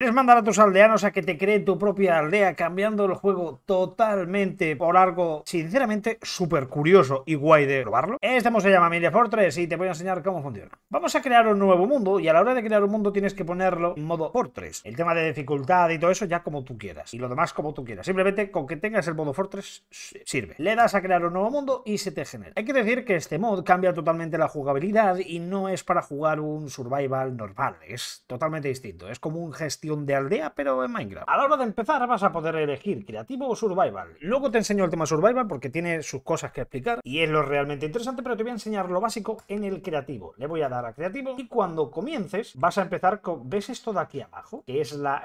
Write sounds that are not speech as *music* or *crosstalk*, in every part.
¿Quieres mandar a tus aldeanos a que te creen tu propia aldea cambiando el juego totalmente por algo sinceramente súper curioso y guay de probarlo? Este se llama Media Fortress y te voy a enseñar cómo funciona. Vamos a crear un nuevo mundo y a la hora de crear un mundo tienes que ponerlo en modo Fortress. El tema de dificultad y todo eso ya como tú quieras. Y lo demás como tú quieras. Simplemente con que tengas el modo Fortress sirve. Le das a crear un nuevo mundo y se te genera. Hay que decir que este mod cambia totalmente la jugabilidad y no es para jugar un survival normal. Es totalmente distinto. Es como un gestión de aldea, pero en Minecraft. A la hora de empezar vas a poder elegir creativo o survival. Luego te enseño el tema survival porque tiene sus cosas que explicar y es lo realmente interesante, pero te voy a enseñar lo básico en el creativo. Le voy a dar a creativo y cuando comiences vas a empezar con... ¿Ves esto de aquí abajo? Que es, la,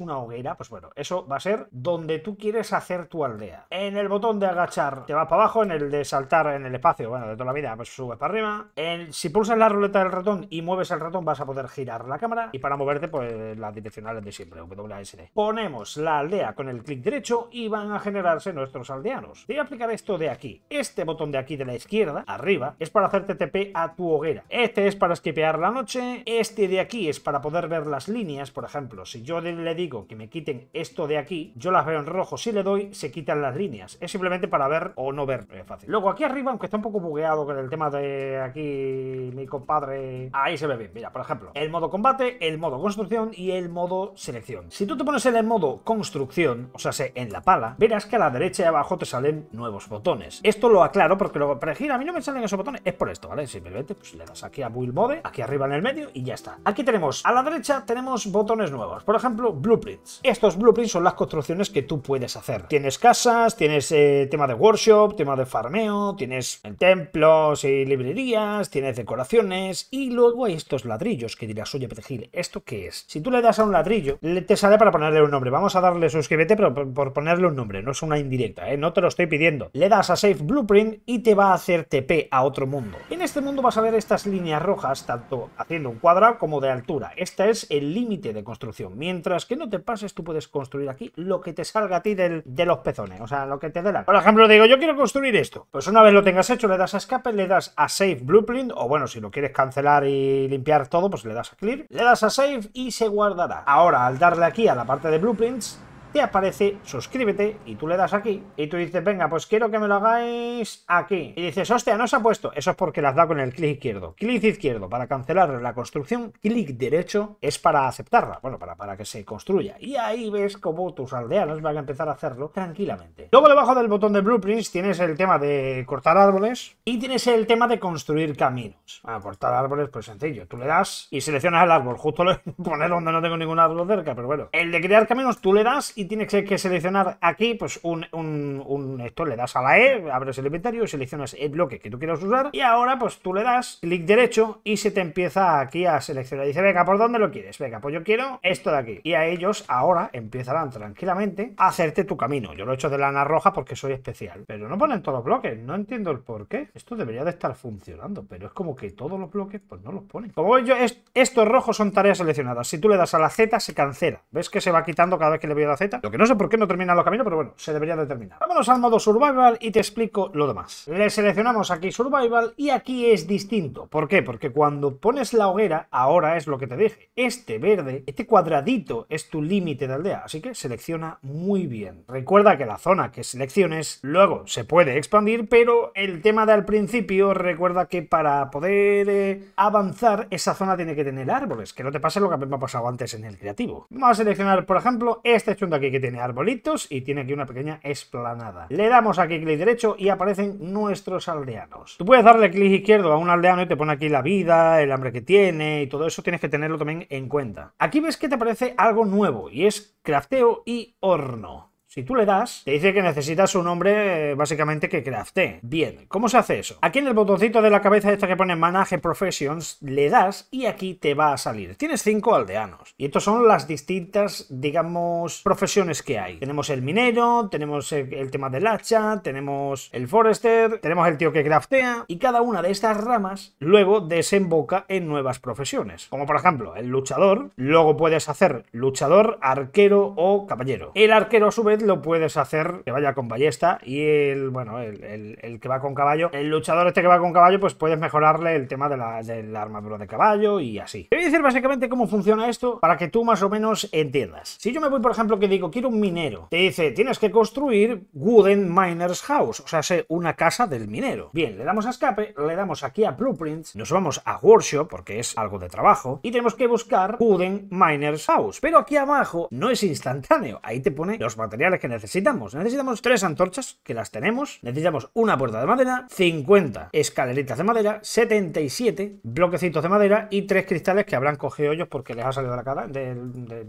una hoguera. Pues bueno, eso va a ser donde tú quieres hacer tu aldea. En el botón de agachar te vas para abajo, en el de saltar en el espacio, bueno, de toda la vida, pues subes para arriba. si pulsas la ruleta del ratón y mueves el ratón vas a poder girar la cámara y para moverte pues la dirección de siempre, WASD. Ponemos la aldea con el clic derecho y van a generarse nuestros aldeanos. Te voy a aplicar esto de aquí. Este botón de aquí de la izquierda, arriba, es para hacer TTP a tu hoguera. Este es para esquipear la noche. Este de aquí es para poder ver las líneas, por ejemplo. Si yo le digo que me quiten esto de aquí, yo las veo en rojo. Si le doy, se quitan las líneas. Es simplemente para ver o no ver. Es eh, fácil. Luego aquí arriba, aunque está un poco bugueado con el tema de aquí mi compadre... Ahí se ve bien. Mira, por ejemplo, el modo combate, el modo construcción y el modo selección. Si tú te pones en el modo construcción, o sea, en la pala, verás que a la derecha y abajo te salen nuevos botones. Esto lo aclaro porque luego para elegir a mí no me salen esos botones, es por esto, ¿vale? Simplemente pues le das aquí a Build Mode, aquí arriba en el medio y ya está. Aquí tenemos, a la derecha tenemos botones nuevos, por ejemplo, Blueprints. Estos Blueprints son las construcciones que tú puedes hacer. Tienes casas, tienes eh, tema de workshop, tema de farmeo, tienes templos y librerías, tienes decoraciones y luego hay estos ladrillos que dirás, oye, Perejil, ¿esto qué es? Si tú le das a un ladrillo, le te sale para ponerle un nombre. Vamos a darle suscríbete, pero por ponerle un nombre, no es una indirecta, ¿eh? no te lo estoy pidiendo. Le das a Save Blueprint y te va a hacer TP a otro mundo. En este mundo vas a ver estas líneas rojas, tanto haciendo un cuadrado como de altura. Este es el límite de construcción. Mientras que no te pases, tú puedes construir aquí lo que te salga a ti de los pezones, o sea, lo que te dé la... Por ejemplo, digo, yo quiero construir esto. Pues una vez lo tengas hecho, le das a escape, le das a Save Blueprint, o bueno, si lo quieres cancelar y limpiar todo, pues le das a Clear, le das a Save y se guardará. Ahora, al darle aquí a la parte de blueprints, aparece suscríbete y tú le das aquí y tú dices, venga, pues quiero que me lo hagáis aquí. Y dices, hostia, no se ha puesto. Eso es porque las da con el clic izquierdo. Clic izquierdo para cancelar la construcción, clic derecho es para aceptarla, bueno, para, para que se construya. Y ahí ves como tus aldeanos van a empezar a hacerlo tranquilamente. Luego debajo del botón de blueprints tienes el tema de cortar árboles y tienes el tema de construir caminos. A cortar árboles, pues sencillo. Tú le das y seleccionas el árbol. Justo lo *laughs* poner donde no tengo ningún árbol cerca, pero bueno. El de crear caminos, tú le das y tienes que seleccionar aquí, pues un, esto le das a la E, abres el inventario, seleccionas el bloque que tú quieras usar y ahora pues tú le das clic derecho y se te empieza aquí a seleccionar. Dice, venga, ¿por dónde lo quieres? Venga, pues yo quiero esto de aquí. Y a ellos ahora empezarán tranquilamente a hacerte tu camino. Yo lo he hecho de lana roja porque soy especial, pero no ponen todos los bloques, no entiendo el por qué. Esto debería de estar funcionando, pero es como que todos los bloques pues no los ponen. Como yo, estos rojos son tareas seleccionadas. Si tú le das a la Z se cancela. ¿Ves que se va quitando cada vez que le voy a la Z? Lo que no sé por qué no terminan los caminos, pero bueno, se debería determinar. Vámonos al modo survival y te explico lo demás. Le seleccionamos aquí survival y aquí es distinto. ¿Por qué? Porque cuando pones la hoguera, ahora es lo que te dije. Este verde, este cuadradito es tu límite de aldea, así que selecciona muy bien. Recuerda que la zona que selecciones luego se puede expandir, pero el tema del principio, recuerda que para poder eh, avanzar esa zona tiene que tener árboles, que no te pase lo que me ha pasado antes en el creativo. Vamos a seleccionar, por ejemplo, este de aquí que tiene arbolitos y tiene aquí una pequeña esplanada. Le damos aquí clic derecho y aparecen nuestros aldeanos. Tú puedes darle clic izquierdo a un aldeano y te pone aquí la vida, el hambre que tiene y todo eso tienes que tenerlo también en cuenta. Aquí ves que te aparece algo nuevo y es crafteo y horno. Si tú le das, te dice que necesitas un hombre eh, básicamente que craftee. Bien, ¿cómo se hace eso? Aquí en el botoncito de la cabeza esta que pone Manage Professions, le das y aquí te va a salir. Tienes cinco aldeanos. Y estos son las distintas, digamos, profesiones que hay. Tenemos el minero, tenemos el tema del hacha, tenemos el forester, tenemos el tío que craftea. Y cada una de estas ramas luego desemboca en nuevas profesiones. Como por ejemplo el luchador. Luego puedes hacer luchador, arquero o caballero. El arquero a su vez lo puedes hacer que vaya con ballesta y el, bueno, el, que va con caballo, el luchador este que va con caballo, pues puedes mejorarle el tema de la, de armadura de caballo y así. Te voy a decir básicamente cómo funciona esto para que tú más o menos entiendas. Si yo me voy, por ejemplo, que digo, quiero un minero, te dice, tienes que construir Wooden Miner's House, o sea, sé una casa del minero. Bien, le damos a escape, le damos aquí a Blueprints, nos vamos a Workshop, porque es algo de trabajo, y tenemos que buscar Wooden Miner's House. Pero aquí abajo no es instantáneo, ahí te pone los materiales que necesitamos. Necesitamos tres antorchas, que las tenemos. Necesitamos una puerta de madera, 50 escaleritas de madera, 77 bloquecitos de madera y tres cristales que habrán cogido ellos porque les ha salido la cara de,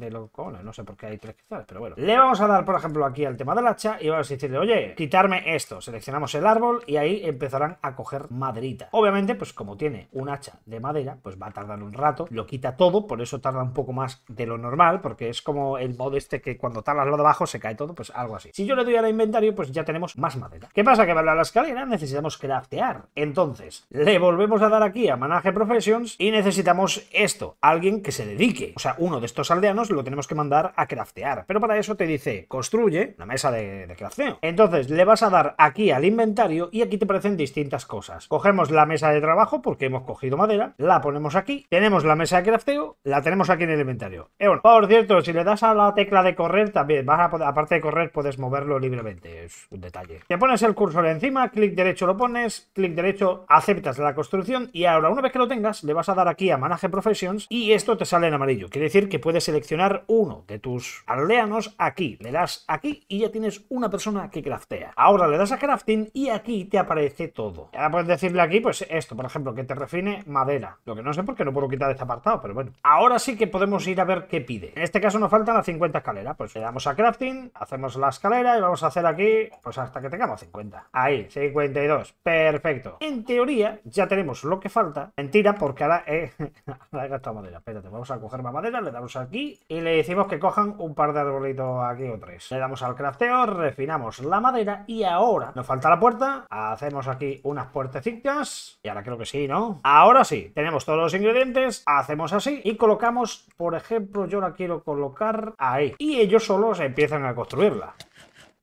los cojones. No sé por qué hay tres cristales, pero bueno. Le vamos a dar, por ejemplo, aquí al tema del hacha y vamos a decirle, oye, quitarme esto. Seleccionamos el árbol y ahí empezarán a coger maderita. Obviamente, pues como tiene un hacha de madera, pues va a tardar un rato. Lo quita todo, por eso tarda un poco más de lo normal, porque es como el modo este que cuando tardas lo de abajo se cae todo pues algo así. Si yo le doy al inventario, pues ya tenemos más madera. ¿Qué pasa? Que para la escalera necesitamos craftear. Entonces, le volvemos a dar aquí a Manaje Professions y necesitamos esto, alguien que se dedique. O sea, uno de estos aldeanos lo tenemos que mandar a craftear. Pero para eso te dice, construye La mesa de, crafteo. Entonces, le vas a dar aquí al inventario y aquí te aparecen distintas cosas. Cogemos la mesa de trabajo porque hemos cogido madera, la ponemos aquí, tenemos la mesa de crafteo, la tenemos aquí en el inventario. Eh, por cierto, si le das a la tecla de correr también vas a poder, aparte correr puedes moverlo libremente, es un detalle. Ya pones el cursor encima, clic derecho lo pones, clic derecho aceptas la construcción y ahora una vez que lo tengas le vas a dar aquí a Manage Professions y esto te sale en amarillo. Quiere decir que puedes seleccionar uno de tus aldeanos aquí. Le das aquí y ya tienes una persona que craftea. Ahora le das a crafting y aquí te aparece todo. Ahora puedes decirle aquí pues esto, por ejemplo, que te refine madera. Lo que no sé por qué no puedo quitar este apartado, pero bueno. Ahora sí que podemos ir a ver qué pide. En este caso nos faltan las 50 escaleras. Pues le damos a crafting, Hacemos la escalera y vamos a hacer aquí, pues hasta que tengamos 50. Ahí, 52. Perfecto. En teoría, ya tenemos lo que falta. Mentira, porque eh, *laughs* ahora he, gastado madera. Espérate, vamos a coger más madera, le damos aquí y le decimos que cojan un par de arbolitos aquí o tres. Le damos al crafteo, refinamos la madera y ahora nos falta la puerta. Hacemos aquí unas puertecitas. Y ahora creo que sí, ¿no? Ahora sí, tenemos todos los ingredientes, hacemos así y colocamos, por ejemplo, yo la quiero colocar ahí. Y ellos solos empiezan a construir verla.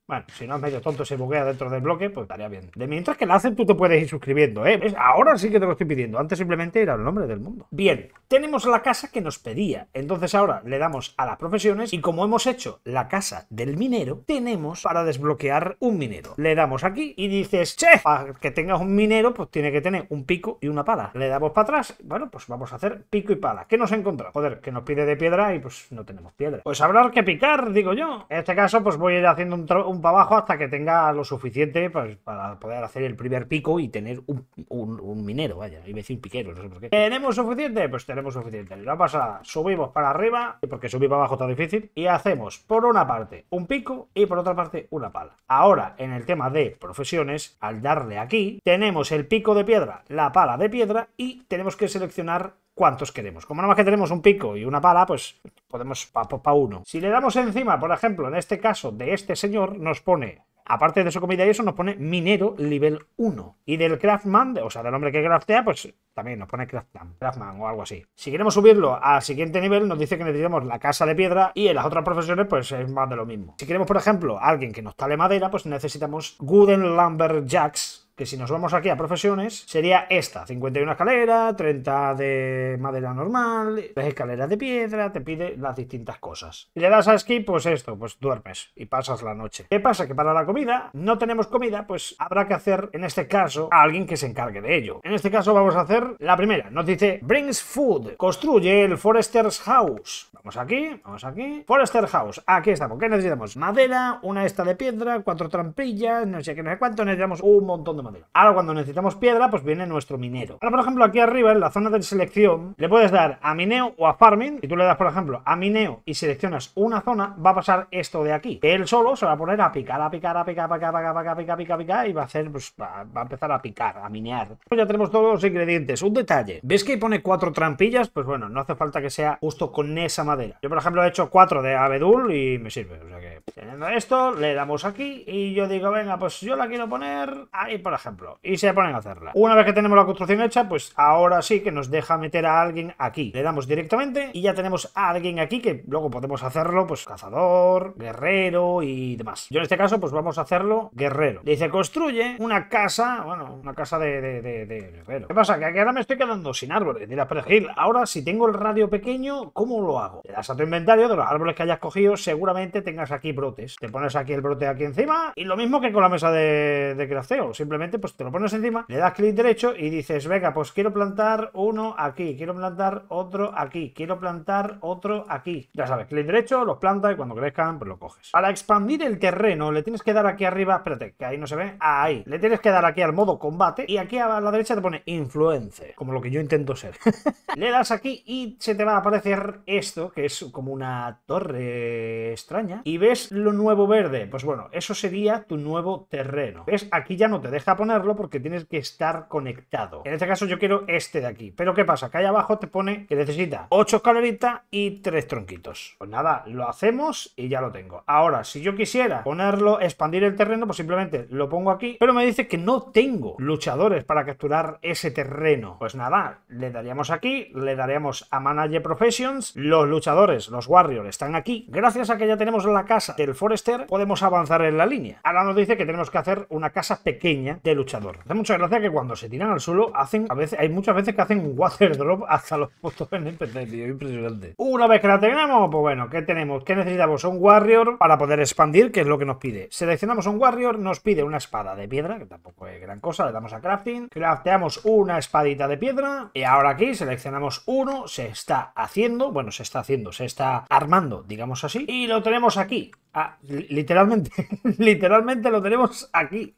Bueno, si no es medio tonto, se buguea dentro del bloque, pues estaría bien. De mientras que la hacen, tú te puedes ir suscribiendo, ¿eh? Ahora sí que te lo estoy pidiendo. Antes simplemente era el nombre del mundo. Bien, tenemos la casa que nos pedía. Entonces ahora le damos a las profesiones y como hemos hecho la casa del minero, tenemos para desbloquear un minero. Le damos aquí y dices, che, para que tengas un minero, pues tiene que tener un pico y una pala. Le damos para atrás. Bueno, pues vamos a hacer pico y pala. ¿Qué nos encontra Joder, que nos pide de piedra y pues no tenemos piedra. Pues habrá que picar, digo yo. En este caso, pues voy a ir haciendo un trabajo para abajo hasta que tenga lo suficiente pues, para poder hacer el primer pico y tener un, minero, vaya, y vecino piquero, no sé por qué. ¿Tenemos suficiente? Pues tenemos suficiente. La pasada, subimos para arriba, porque subir para abajo está difícil, y hacemos por una parte un pico y por otra parte una pala. Ahora, en el tema de profesiones, al darle aquí, tenemos el pico de piedra, la pala de piedra y tenemos que seleccionar cuántos queremos. Como nada más que tenemos un pico y una pala, pues podemos para pa, uno. Si le damos encima, por ejemplo, en este caso de este señor, nos pone aparte de su comida y eso, nos pone minero nivel 1. Y del craftman, o sea, del hombre que craftea, pues también nos pone craftman, craftman o algo así. Si queremos subirlo al siguiente nivel, nos dice que necesitamos la casa de piedra y en las otras profesiones, pues es más de lo mismo. Si queremos, por ejemplo, alguien que nos tale madera, pues necesitamos Gooden Lumberjacks que si nos vamos aquí a profesiones, sería esta, 51 escaleras, 30 de madera normal, 3 escaleras de piedra, te pide las distintas cosas. Y le das a skip, pues esto, pues duermes y pasas la noche. ¿Qué pasa? Que para la comida, no tenemos comida, pues habrá que hacer, en este caso, a alguien que se encargue de ello. En este caso vamos a hacer la primera, nos dice, brings food, construye el Forester's House. Vamos aquí, vamos aquí, Forester's House, aquí estamos, ¿qué necesitamos? Madera, una esta de piedra, cuatro trampillas, no sé qué, no sé cuánto, necesitamos un montón de madera. Ahora cuando necesitamos piedra, pues viene nuestro minero. Ahora, por ejemplo, aquí arriba, en la zona de selección, le puedes dar a mineo o a farming. y tú le das, por ejemplo, a mineo y seleccionas una zona, va a pasar esto de aquí. Él solo se va a poner a picar, a picar, a picar, a picar, a picar, a picar, a picar, a picar, y va a hacer, pues, va, a empezar a picar, a minear. Pues ya tenemos todos los ingredientes. Un detalle, ¿ves que pone cuatro trampillas? Pues bueno, no hace falta que sea justo con esa madera. Yo, por ejemplo, he hecho cuatro de abedul y me sirve. O sea que, teniendo esto, le damos aquí y yo digo, venga, pues yo la quiero poner ahí, por ejemplo, y se ponen a hacerla. Una vez que tenemos la construcción hecha, pues ahora sí que nos deja meter a alguien aquí. Le damos directamente y ya tenemos a alguien aquí que luego podemos hacerlo, pues cazador, guerrero y demás. Yo en este caso, pues vamos a hacerlo guerrero. Le dice, construye una casa, bueno, una casa de, de, guerrero. ¿Qué pasa? Que ahora me estoy quedando sin árboles. Dirás, pero Gil, ahora si tengo el radio pequeño, ¿cómo lo hago? Le das a tu inventario de los árboles que hayas cogido, seguramente tengas aquí brotes. Te pones aquí el brote aquí encima y lo mismo que con la mesa de, de crafteo, simplemente pues te lo pones encima, le das clic derecho y dices, venga, pues quiero plantar uno aquí, quiero plantar otro aquí, quiero plantar otro aquí. Ya sabes, clic derecho, los planta y cuando crezcan, pues lo coges. Para expandir el terreno, le tienes que dar aquí arriba, espérate, que ahí no se ve, ahí. Le tienes que dar aquí al modo combate y aquí a la derecha te pone influencer, como lo que yo intento ser. *laughs* le das aquí y se te va a aparecer esto, que es como una torre extraña. Y ves lo nuevo verde, pues bueno, eso sería tu nuevo terreno. ¿Ves? Aquí ya no te deja ponerlo porque tienes que estar conectado. En este caso yo quiero este de aquí. Pero ¿qué pasa? Que ahí abajo te pone que necesita 8 escaleritas y 3 tronquitos. Pues nada, lo hacemos y ya lo tengo. Ahora, si yo quisiera ponerlo, expandir el terreno, pues simplemente lo pongo aquí. Pero me dice que no tengo luchadores para capturar ese terreno. Pues nada, le daríamos aquí, le daríamos a Manager Professions. Los luchadores, los Warriors, están aquí. Gracias a que ya tenemos la casa del Forester, podemos avanzar en la línea. Ahora nos dice que tenemos que hacer una casa pequeña de luchador. Da mucha gracia que cuando se tiran al suelo hacen, a veces, hay muchas veces que hacen un water drop hasta los en NPC, tío, impresionante. Una vez que la tenemos, pues bueno, ¿qué tenemos? ¿Qué necesitamos? Un warrior para poder expandir, que es lo que nos pide. Seleccionamos un warrior, nos pide una espada de piedra, que tampoco es gran cosa, le damos a crafting, crafteamos una espadita de piedra, y ahora aquí seleccionamos uno, se está haciendo, bueno, se está haciendo, se está armando, digamos así, y lo tenemos aquí, Ah, literalmente, *laughs* literalmente lo tenemos aquí,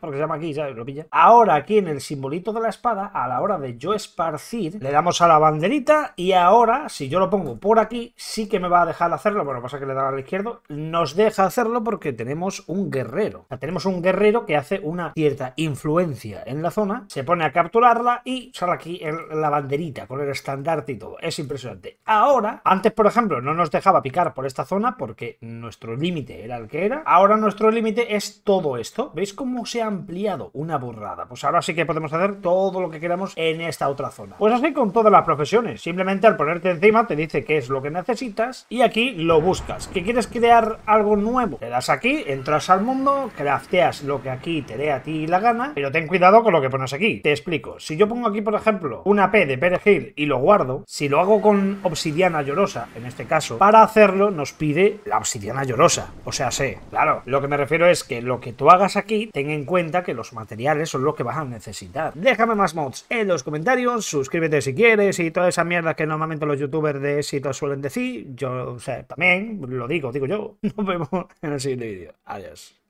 porque se llama aquí, ¿sabes? Lo pilla. Ahora aquí en el simbolito de la espada, a la hora de yo esparcir, le damos a la banderita y ahora, si yo lo pongo por aquí, sí que me va a dejar hacerlo. Bueno, pasa que le daba al izquierdo, nos deja hacerlo porque tenemos un guerrero. O tenemos un guerrero que hace una cierta influencia en la zona, se pone a capturarla y sale aquí en la banderita con el estandarte y todo. Es impresionante. Ahora, antes, por ejemplo, no nos dejaba picar por esta zona porque nuestro límite era el que era, ahora nuestro límite es todo esto. ¿Veis cómo se ha ampliado? Una burrada. Pues ahora sí que podemos hacer todo lo que queramos en esta otra zona. Pues así con todas las profesiones. Simplemente al ponerte encima te dice qué es lo que necesitas y aquí lo buscas. ¿Que quieres crear algo nuevo? Te das aquí, entras al mundo, crafteas lo que aquí te dé a ti la gana, pero ten cuidado con lo que pones aquí. Te explico. Si yo pongo aquí, por ejemplo, una P de perejil y lo guardo, si lo hago con obsidiana llorosa, en este caso, para hacerlo nos pide la obsidiana llorosa o sea, sé, claro. Lo que me refiero es que lo que tú hagas aquí, ten en cuenta que los materiales son los que vas a necesitar. Déjame más mods en los comentarios, suscríbete si quieres y toda esa mierda que normalmente los youtubers de éxito suelen decir. Yo, o sea, también lo digo, digo yo. *laughs* Nos vemos en el siguiente vídeo. Adiós.